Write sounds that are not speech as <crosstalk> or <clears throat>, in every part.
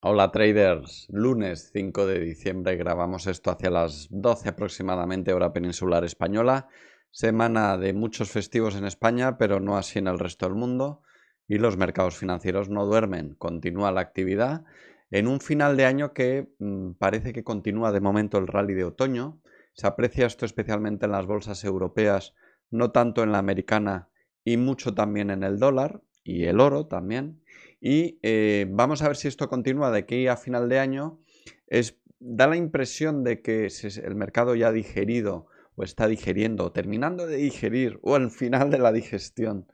Hola traders, lunes 5 de diciembre grabamos esto hacia las 12 aproximadamente hora peninsular española, semana de muchos festivos en España pero no así en el resto del mundo y los mercados financieros no duermen, continúa la actividad en un final de año que mm, parece que continúa de momento el rally de otoño, se aprecia esto especialmente en las bolsas europeas, no tanto en la americana y mucho también en el dólar y el oro también y eh, vamos a ver si esto continúa de aquí a final de año. Es, da la impresión de que el mercado ya ha digerido o está digeriendo, o terminando de digerir, o al final de la digestión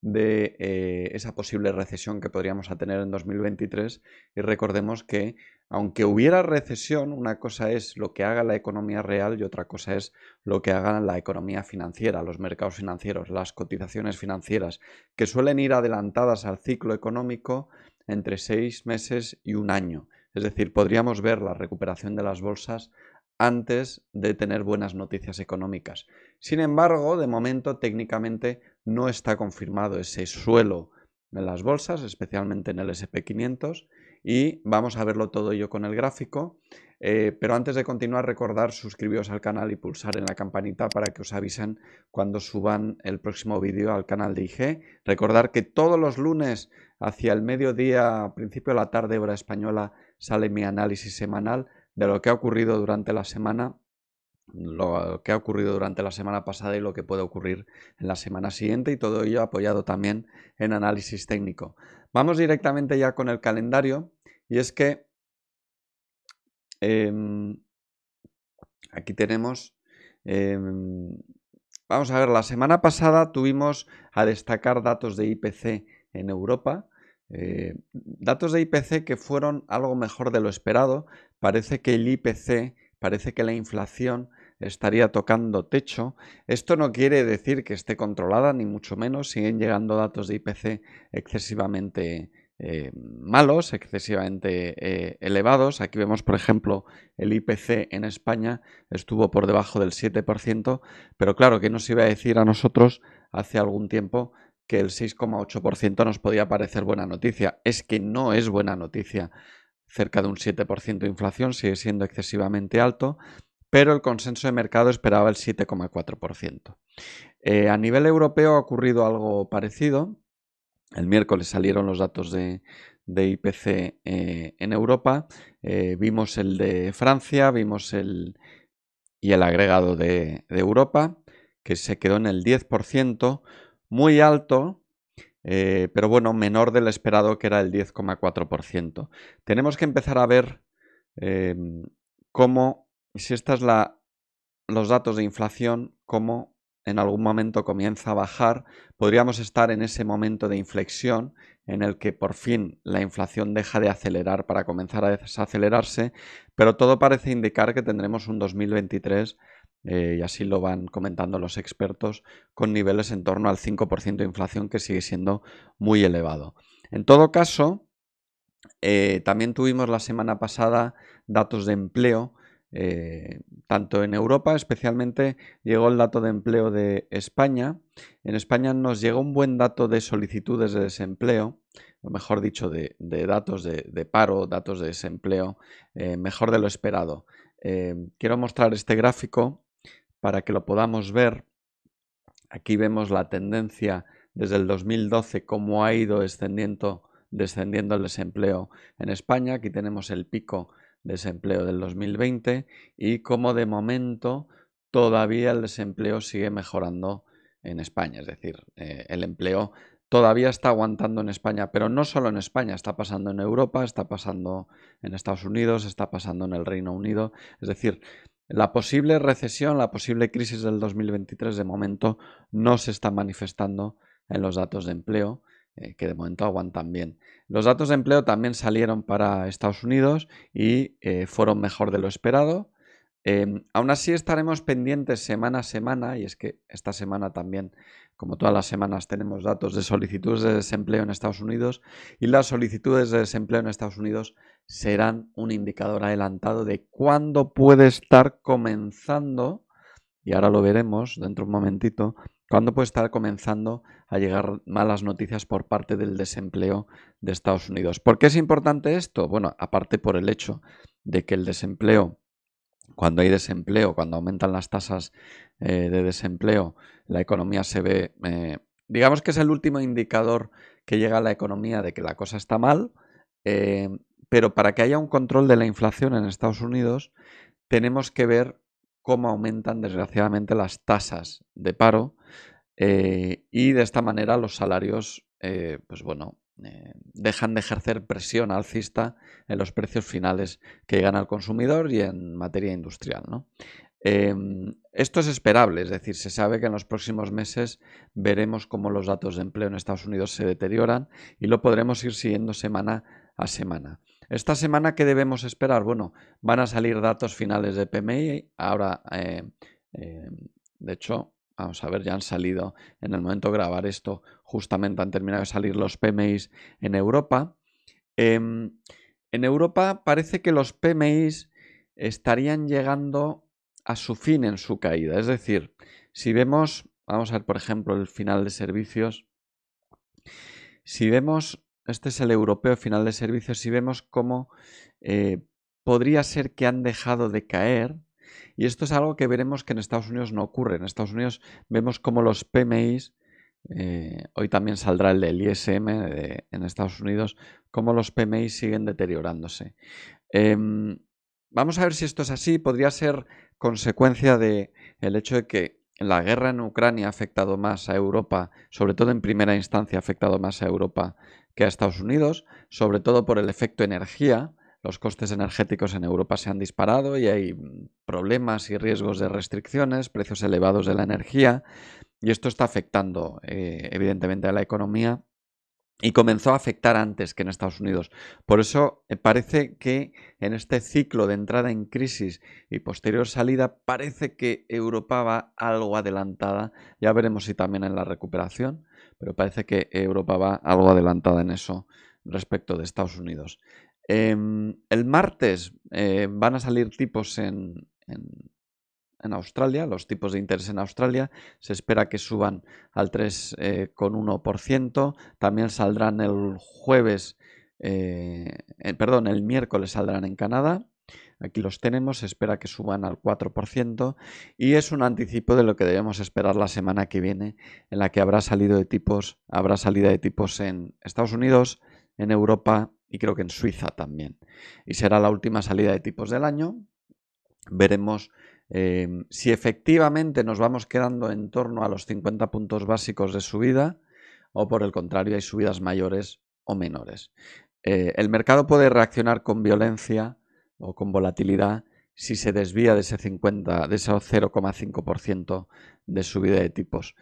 de eh, esa posible recesión que podríamos tener en 2023. Y recordemos que aunque hubiera recesión, una cosa es lo que haga la economía real y otra cosa es lo que haga la economía financiera, los mercados financieros, las cotizaciones financieras, que suelen ir adelantadas al ciclo económico entre seis meses y un año. Es decir, podríamos ver la recuperación de las bolsas antes de tener buenas noticias económicas. Sin embargo, de momento técnicamente no está confirmado ese suelo en las bolsas, especialmente en el SP500, y vamos a verlo todo yo con el gráfico. Eh, pero antes de continuar, recordar suscribiros al canal y pulsar en la campanita para que os avisen cuando suban el próximo vídeo al canal de IG. Recordar que todos los lunes hacia el mediodía, a principio de la tarde, hora española, sale mi análisis semanal de lo que ha ocurrido durante la semana lo que ha ocurrido durante la semana pasada y lo que puede ocurrir en la semana siguiente y todo ello apoyado también en análisis técnico. Vamos directamente ya con el calendario y es que em, aquí tenemos, em, vamos a ver, la semana pasada tuvimos a destacar datos de IPC en Europa, eh, datos de IPC que fueron algo mejor de lo esperado, parece que el IPC, parece que la inflación estaría tocando techo. Esto no quiere decir que esté controlada, ni mucho menos. Siguen llegando datos de IPC excesivamente eh, malos, excesivamente eh, elevados. Aquí vemos, por ejemplo, el IPC en España estuvo por debajo del 7%, pero claro, que nos iba a decir a nosotros hace algún tiempo que el 6,8% nos podía parecer buena noticia. Es que no es buena noticia cerca de un 7% de inflación, sigue siendo excesivamente alto pero el consenso de mercado esperaba el 7,4%. Eh, a nivel europeo ha ocurrido algo parecido. El miércoles salieron los datos de, IPC eh, en Europa. Eh, vimos el de Francia, vimos el y el agregado de, Europa, que se quedó en el 10%, muy alto, pero bueno, menor del esperado que era el 10,4%. Tenemos que empezar a ver cómo si estos es los datos de inflación, cómo en algún momento comienza a bajar, podríamos estar en ese momento de inflexión en el que por fin la inflación deja de acelerar para comenzar a desacelerarse, pero todo parece indicar que tendremos un 2023, eh, y así lo van comentando los expertos, con niveles en torno al 5% de inflación que sigue siendo muy elevado. En todo caso, eh, también tuvimos la semana pasada datos de empleo eh, tanto en Europa, especialmente llegó el dato de empleo de España. En España nos llegó un buen dato de solicitudes de desempleo, o mejor dicho, de, datos de, paro, datos de desempleo, eh, mejor de lo esperado. Eh, quiero mostrar este gráfico para que lo podamos ver. Aquí vemos la tendencia desde el 2012, cómo ha ido descendiendo, descendiendo el desempleo en España. Aquí tenemos el pico desempleo del 2020 y cómo de momento todavía el desempleo sigue mejorando en España. Es decir, eh, el empleo todavía está aguantando en España, pero no solo en España, está pasando en Europa, está pasando en Estados Unidos, está pasando en el Reino Unido. Es decir, la posible recesión, la posible crisis del 2023 de momento no se está manifestando en los datos de empleo eh, que de momento aguantan bien. Los datos de empleo también salieron para Estados Unidos y eh, fueron mejor de lo esperado. Em, aún así estaremos pendientes semana a semana, y es que esta semana también, como todas las semanas, tenemos datos de solicitudes de desempleo en Estados Unidos, y las solicitudes de desempleo en Estados Unidos serán un indicador adelantado de cuándo puede estar comenzando, y ahora lo veremos dentro de un momentito, ¿Cuándo puede estar comenzando a llegar malas noticias por parte del desempleo de Estados Unidos? ¿Por qué es importante esto? Bueno, aparte por el hecho de que el desempleo, cuando hay desempleo, cuando aumentan las tasas eh, de desempleo, la economía se ve, eh, digamos que es el último indicador que llega a la economía de que la cosa está mal, eh, pero para que haya un control de la inflación en Estados Unidos, tenemos que ver cómo aumentan desgraciadamente las tasas de paro eh, y de esta manera los salarios, eh, pues bueno, eh, dejan de ejercer presión alcista en los precios finales que llegan al consumidor y en materia industrial. Em, esto es esperable, es decir, se sabe que en los próximos meses veremos cómo los datos de empleo en Estados Unidos se deterioran y lo podremos ir siguiendo semana a semana. Esta semana, ¿qué debemos esperar? Bueno, van a salir datos finales de PMI. Ahora, eh, eh, de hecho, vamos a ver, ya han salido en el momento de grabar esto, justamente han terminado de salir los PMIs en Europa. Em, en Europa parece que los PMIs estarían llegando a su fin en su caída. Es decir, si vemos, vamos a ver, por ejemplo, el final de servicios, si vemos este es el europeo final de servicios y vemos cómo eh, podría ser que han dejado de caer. Y esto es algo que veremos que en Estados Unidos no ocurre. En Estados Unidos vemos cómo los PMIs, eh, hoy también saldrá el del ISM en Estados Unidos, cómo los PMI siguen deteriorándose. Em, vamos a ver si esto es así. Podría ser consecuencia del hecho de que la guerra en Ucrania ha afectado más a Europa, sobre todo en primera instancia ha afectado más a Europa que a Estados Unidos, sobre todo por el efecto energía. Los costes energéticos en Europa se han disparado y hay mm, problemas y riesgos de restricciones, precios elevados de la energía, y esto está afectando eh, evidentemente a la economía y comenzó a afectar antes que en Estados Unidos. Por eso eh, parece que en este ciclo de entrada en crisis y posterior salida parece que Europa va algo adelantada. Ya veremos si también en la recuperación, pero parece que Europa va algo adelantada en eso respecto de Estados Unidos. Em, el martes eh, van a salir tipos en, en Australia, los tipos de interés en Australia se espera que suban al 3,1%. Eh, también saldrán el jueves, eh, eh, perdón, el miércoles saldrán en Canadá. Aquí los tenemos, se espera que suban al 4% y es un anticipo de lo que debemos esperar la semana que viene, en la que habrá salido de tipos, habrá salida de tipos en Estados Unidos, en Europa y creo que en Suiza también. Y será la última salida de tipos del año. Veremos Em, si efectivamente nos vamos quedando en torno a los 50 puntos básicos de subida, o por el contrario, hay subidas mayores o menores. Eh, el mercado puede reaccionar con violencia o con volatilidad si se desvía de ese 50, de ese 0,5% de subida de tipos.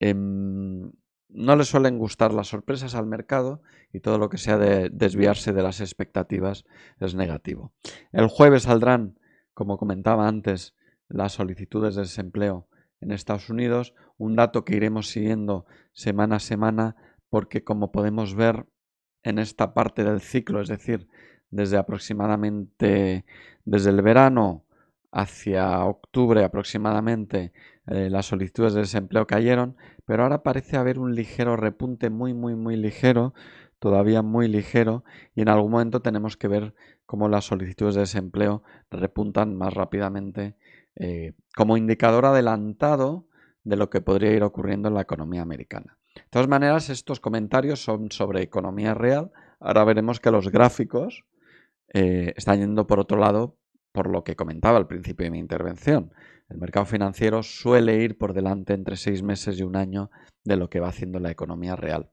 Em, no le suelen gustar las sorpresas al mercado y todo lo que sea de desviarse de las expectativas es negativo. El jueves saldrán, como comentaba antes, las solicitudes de desempleo en Estados Unidos, un dato que iremos siguiendo semana a semana porque como podemos ver en esta parte del ciclo, es decir, desde aproximadamente desde el verano hacia octubre aproximadamente eh, las solicitudes de desempleo cayeron, pero ahora parece haber un ligero repunte muy muy muy ligero, todavía muy ligero y en algún momento tenemos que ver cómo las solicitudes de desempleo repuntan más rápidamente eh, como indicador adelantado de lo que podría ir ocurriendo en la economía americana. De todas maneras, estos comentarios son sobre economía real. Ahora veremos que los gráficos eh, están yendo por otro lado por lo que comentaba al principio de mi intervención. El mercado financiero suele ir por delante entre seis meses y un año de lo que va haciendo la economía real.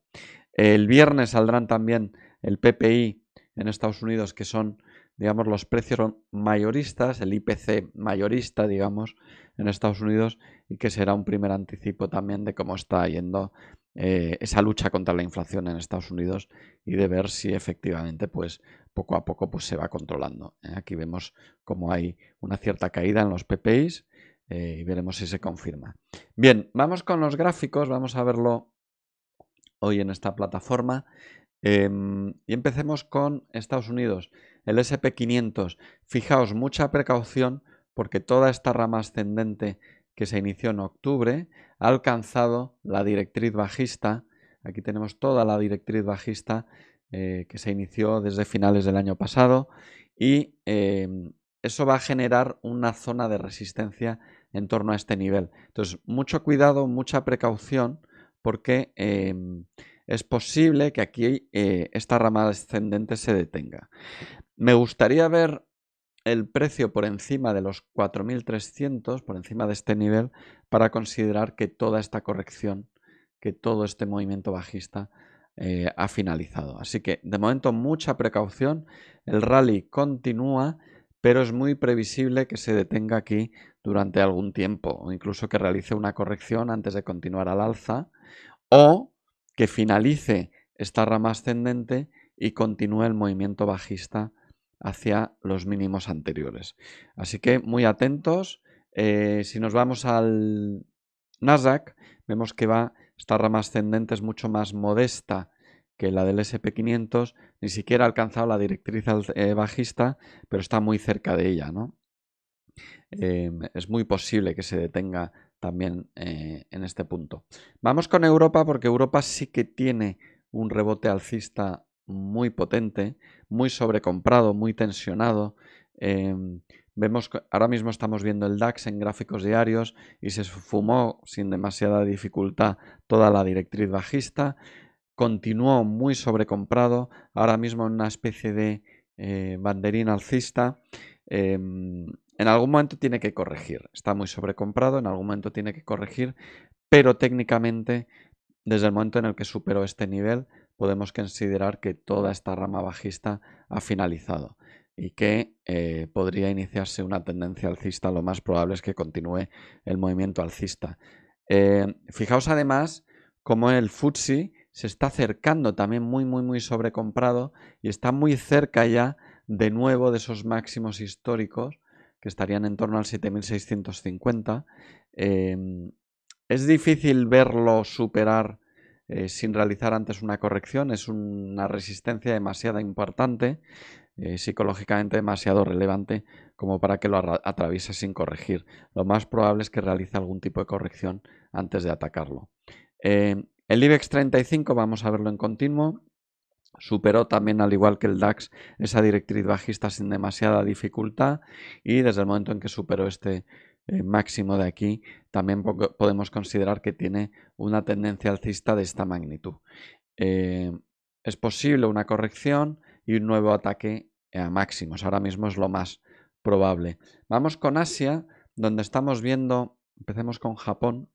El viernes saldrán también el PPI en Estados Unidos, que son digamos, los precios mayoristas, el IPC mayorista, digamos, en Estados Unidos y que será un primer anticipo también de cómo está yendo eh, esa lucha contra la inflación en Estados Unidos y de ver si efectivamente, pues, poco a poco, pues, se va controlando. ¿eh? Aquí vemos cómo hay una cierta caída en los PPIs eh, y veremos si se confirma. Bien, vamos con los gráficos, vamos a verlo hoy en esta plataforma. Em, y empecemos con Estados Unidos, el SP500. Fijaos, mucha precaución porque toda esta rama ascendente que se inició en octubre ha alcanzado la directriz bajista. Aquí tenemos toda la directriz bajista eh, que se inició desde finales del año pasado y em, eso va a generar una zona de resistencia en torno a este nivel. Entonces, mucho cuidado, mucha precaución porque em, es posible que aquí eh, esta rama ascendente se detenga. Me gustaría ver el precio por encima de los 4.300, por encima de este nivel, para considerar que toda esta corrección, que todo este movimiento bajista eh, ha finalizado. Así que de momento mucha precaución, el rally continúa, pero es muy previsible que se detenga aquí durante algún tiempo, o incluso que realice una corrección antes de continuar al alza, o que finalice esta rama ascendente y continúe el movimiento bajista hacia los mínimos anteriores. Así que muy atentos. Eh, si nos vamos al Nasdaq, vemos que va, esta rama ascendente es mucho más modesta que la del SP500, ni siquiera ha alcanzado la directriz eh, bajista, pero está muy cerca de ella, ¿no? Em, es muy posible que se detenga también eh, en este punto. Vamos con Europa porque Europa sí que tiene un rebote alcista muy potente, muy sobrecomprado, muy tensionado. Em, vemos ahora mismo estamos viendo el DAX en gráficos diarios y se fumó sin demasiada dificultad toda la directriz bajista. Continuó muy sobrecomprado, ahora mismo en una especie de eh, banderín alcista. Em, en algún momento tiene que corregir. Está muy sobrecomprado, en algún momento tiene que corregir, pero técnicamente, desde el momento en el que superó este nivel, podemos considerar que toda esta rama bajista ha finalizado y que eh, podría iniciarse una tendencia alcista. Lo más probable es que continúe el movimiento alcista. Eh, fijaos además cómo el Futsi se está acercando también muy, muy, muy sobrecomprado y está muy cerca ya de nuevo de esos máximos históricos que estarían en torno al 7650. Em, es difícil verlo superar eh, sin realizar antes una corrección, es una resistencia demasiado importante, eh, psicológicamente demasiado relevante como para que lo atraviese sin corregir. Lo más probable es que realice algún tipo de corrección antes de atacarlo. Em, el IBEX 35 vamos a verlo en continuo. Superó también, al igual que el DAX, esa directriz bajista sin demasiada dificultad y desde el momento en que superó este eh, máximo de aquí, también podemos considerar que tiene una tendencia alcista de esta magnitud. Eh, es posible una corrección y un nuevo ataque eh, a máximos. Ahora mismo es lo más probable. Vamos con Asia, donde estamos viendo, empecemos con Japón,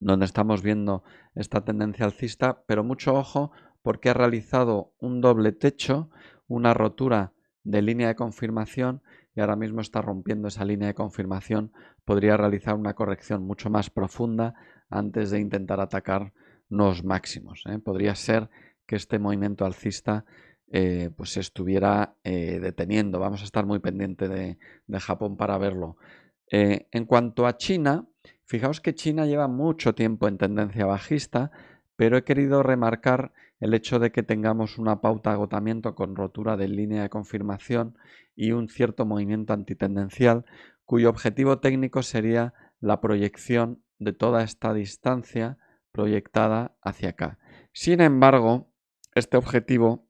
donde estamos viendo esta tendencia alcista, pero mucho ojo porque ha realizado un doble techo, una rotura de línea de confirmación y ahora mismo está rompiendo esa línea de confirmación, podría realizar una corrección mucho más profunda antes de intentar atacar los máximos. ¿eh? Podría ser que este movimiento alcista eh, pues se estuviera eh, deteniendo. Vamos a estar muy pendiente de, de Japón para verlo. en cuanto a China, fijaos que China lleva mucho tiempo en tendencia bajista, pero he querido remarcar el hecho de que tengamos una pauta agotamiento con rotura de línea de confirmación y un cierto movimiento antitendencial, cuyo objetivo técnico sería la proyección de toda esta distancia proyectada hacia acá. Sin embargo, este objetivo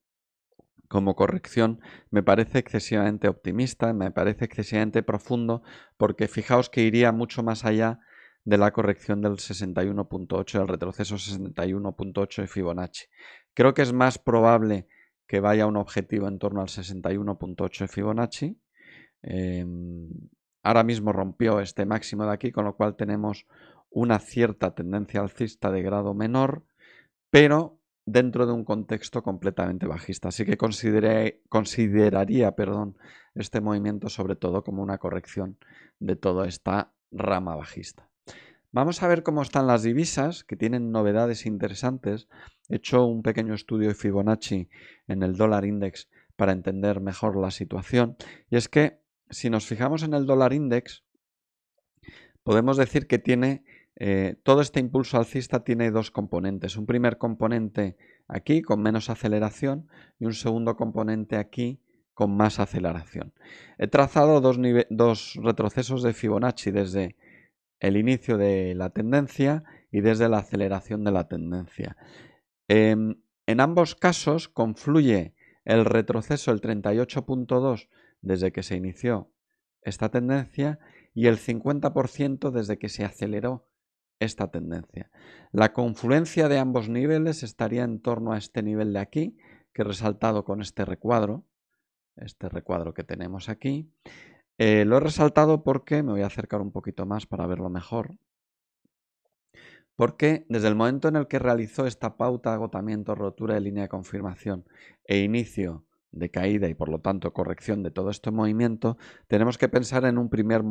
como corrección me parece excesivamente optimista, me parece excesivamente profundo, porque fijaos que iría mucho más allá de la corrección del 61.8, del retroceso 61.8 de Fibonacci. Creo que es más probable que vaya un objetivo en torno al 61.8 de Fibonacci. Em, ahora mismo rompió este máximo de aquí, con lo cual tenemos una cierta tendencia alcista de grado menor, pero dentro de un contexto completamente bajista. Así que consideraría perdón, este movimiento sobre todo como una corrección de toda esta rama bajista. Vamos a ver cómo están las divisas, que tienen novedades interesantes. He hecho un pequeño estudio de Fibonacci en el dólar index para entender mejor la situación. Y es que si nos fijamos en el dólar index, podemos decir que tiene eh, todo este impulso alcista tiene dos componentes. Un primer componente aquí con menos aceleración y un segundo componente aquí con más aceleración. He trazado dos, dos retrocesos de Fibonacci desde el inicio de la tendencia y desde la aceleración de la tendencia. Em, en ambos casos confluye el retroceso el 38.2 desde que se inició esta tendencia y el 50% desde que se aceleró esta tendencia. La confluencia de ambos niveles estaría en torno a este nivel de aquí, que he resaltado con este recuadro, este recuadro que tenemos aquí, eh, lo he resaltado porque me voy a acercar un poquito más para verlo mejor. Porque desde el momento en el que realizó esta pauta, agotamiento, rotura de línea de confirmación e inicio de caída y por lo tanto corrección de todo este movimiento, tenemos que pensar en un primer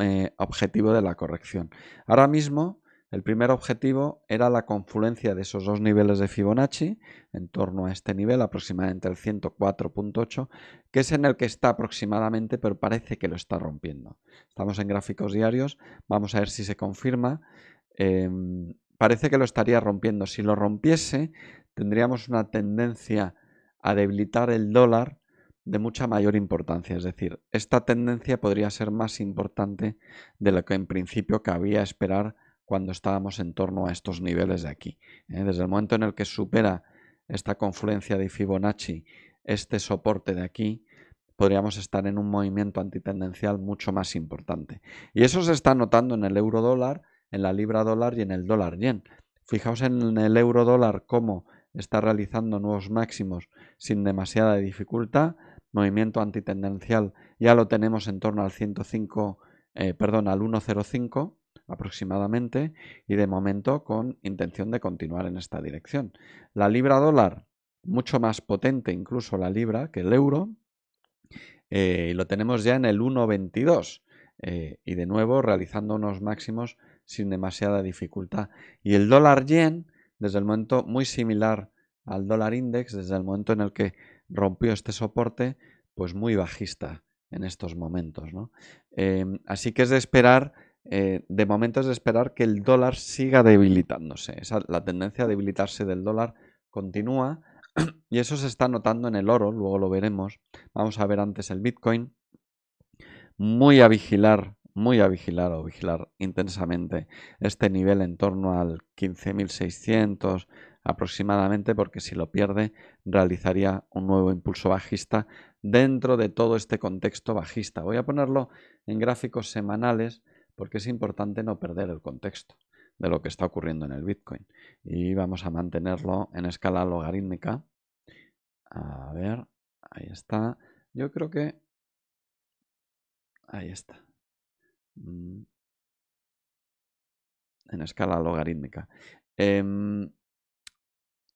eh, objetivo de la corrección. Ahora mismo el primer objetivo era la confluencia de esos dos niveles de Fibonacci, en torno a este nivel, aproximadamente el 104.8, que es en el que está aproximadamente, pero parece que lo está rompiendo. Estamos en gráficos diarios, vamos a ver si se confirma. Em, parece que lo estaría rompiendo. Si lo rompiese, tendríamos una tendencia a debilitar el dólar de mucha mayor importancia. Es decir, esta tendencia podría ser más importante de lo que en principio cabía esperar cuando estábamos en torno a estos niveles de aquí. ¿eh? Desde el momento en el que supera esta confluencia de Fibonacci, este soporte de aquí, podríamos estar en un movimiento antitendencial mucho más importante. Y eso se está notando en el euro dólar, en la libra dólar y en el dólar yen. Fijaos en el euro dólar cómo está realizando nuevos máximos sin demasiada dificultad, movimiento antitendencial ya lo tenemos en torno al 105, eh, perdón, al 105 aproximadamente y de momento con intención de continuar en esta dirección. La libra dólar, mucho más potente incluso la libra que el euro, eh, y lo tenemos ya en el 1,22 eh, y de nuevo realizando unos máximos sin demasiada dificultad. Y el dólar yen, desde el momento muy similar al dólar index, desde el momento en el que rompió este soporte, pues muy bajista en estos momentos. Em, así que es de esperar eh, de momento es de esperar que el dólar siga debilitándose. Esa, la tendencia a debilitarse del dólar continúa <clears throat> y eso se está notando en el oro, luego lo veremos. Vamos a ver antes el Bitcoin. Muy a vigilar, muy a vigilar o vigilar intensamente este nivel en torno al 15.600 aproximadamente porque si lo pierde realizaría un nuevo impulso bajista dentro de todo este contexto bajista. Voy a ponerlo en gráficos semanales porque es importante no perder el contexto de lo que está ocurriendo en el Bitcoin. Y vamos a mantenerlo en escala logarítmica. A ver, ahí está. Yo creo que... Ahí está. Mm. En escala logarítmica. Em,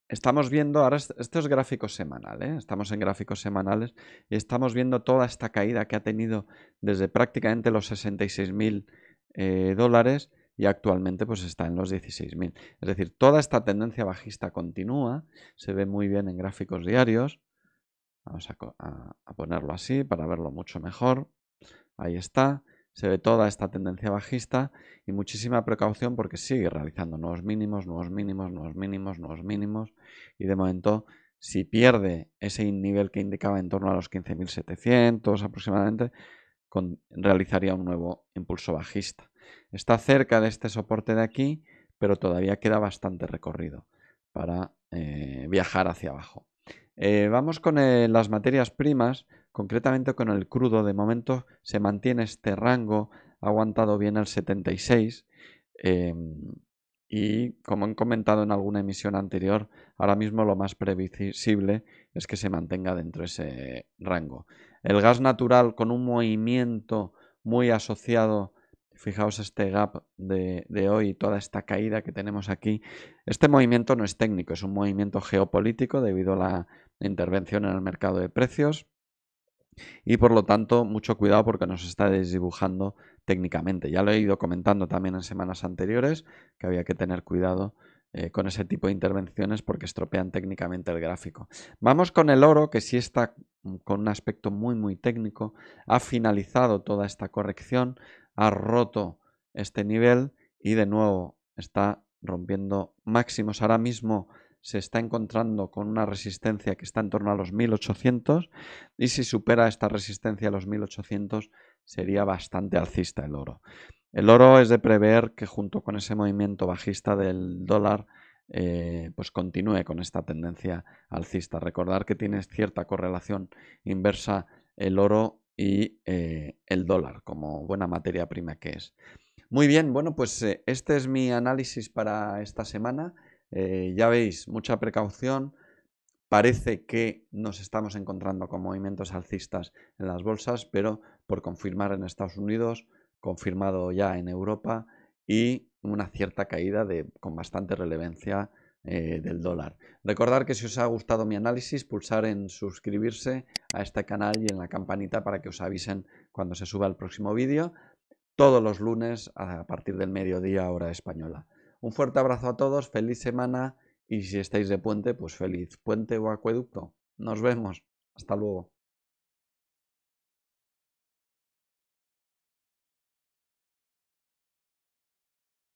estamos viendo, ahora esto es gráfico semanal, ¿eh? estamos en gráficos semanales y estamos viendo toda esta caída que ha tenido desde prácticamente los 66.000 eh, dólares y actualmente pues está en los 16.000. Es decir, toda esta tendencia bajista continúa, se ve muy bien en gráficos diarios. Vamos a, a ponerlo así para verlo mucho mejor. Ahí está, se ve toda esta tendencia bajista y muchísima precaución porque sigue realizando nuevos mínimos, nuevos mínimos, nuevos mínimos, nuevos mínimos y de momento si pierde ese nivel que indicaba en torno a los 15.700 aproximadamente, realizaría un nuevo impulso bajista. Está cerca de este soporte de aquí, pero todavía queda bastante recorrido para eh, viajar hacia abajo. Eh, vamos con eh, las materias primas, concretamente con el crudo. De momento se mantiene este rango, ha aguantado bien el 76. Y como han comentado en alguna emisión anterior, ahora mismo lo más previsible es que se mantenga dentro de ese rango. El gas natural con un movimiento muy asociado, fijaos este gap de, de hoy, toda esta caída que tenemos aquí, este movimiento no es técnico, es un movimiento geopolítico debido a la intervención en el mercado de precios y por lo tanto mucho cuidado porque nos está desdibujando técnicamente. Ya lo he ido comentando también en semanas anteriores que había que tener cuidado eh, con ese tipo de intervenciones porque estropean técnicamente el gráfico. Vamos con el oro que sí está con un aspecto muy muy técnico, ha finalizado toda esta corrección, ha roto este nivel y de nuevo está rompiendo máximos ahora mismo se está encontrando con una resistencia que está en torno a los 1800 y si supera esta resistencia a los 1800 sería bastante alcista el oro. El oro es de prever que junto con ese movimiento bajista del dólar eh, pues continúe con esta tendencia alcista. Recordar que tiene cierta correlación inversa el oro y eh, el dólar como buena materia prima que es. Muy bien, bueno, pues eh, este es mi análisis para esta semana. Eh, ya veis, mucha precaución. Parece que nos estamos encontrando con movimientos alcistas en las bolsas, pero por confirmar en Estados Unidos, confirmado ya en Europa y una cierta caída de, con bastante relevancia eh, del dólar. Recordar que si os ha gustado mi análisis, pulsar en suscribirse a este canal y en la campanita para que os avisen cuando se suba el próximo vídeo, todos los lunes a partir del mediodía hora española. Un fuerte abrazo a todos, feliz semana y si estáis de puente, pues feliz puente o acueducto. Nos vemos. Hasta luego.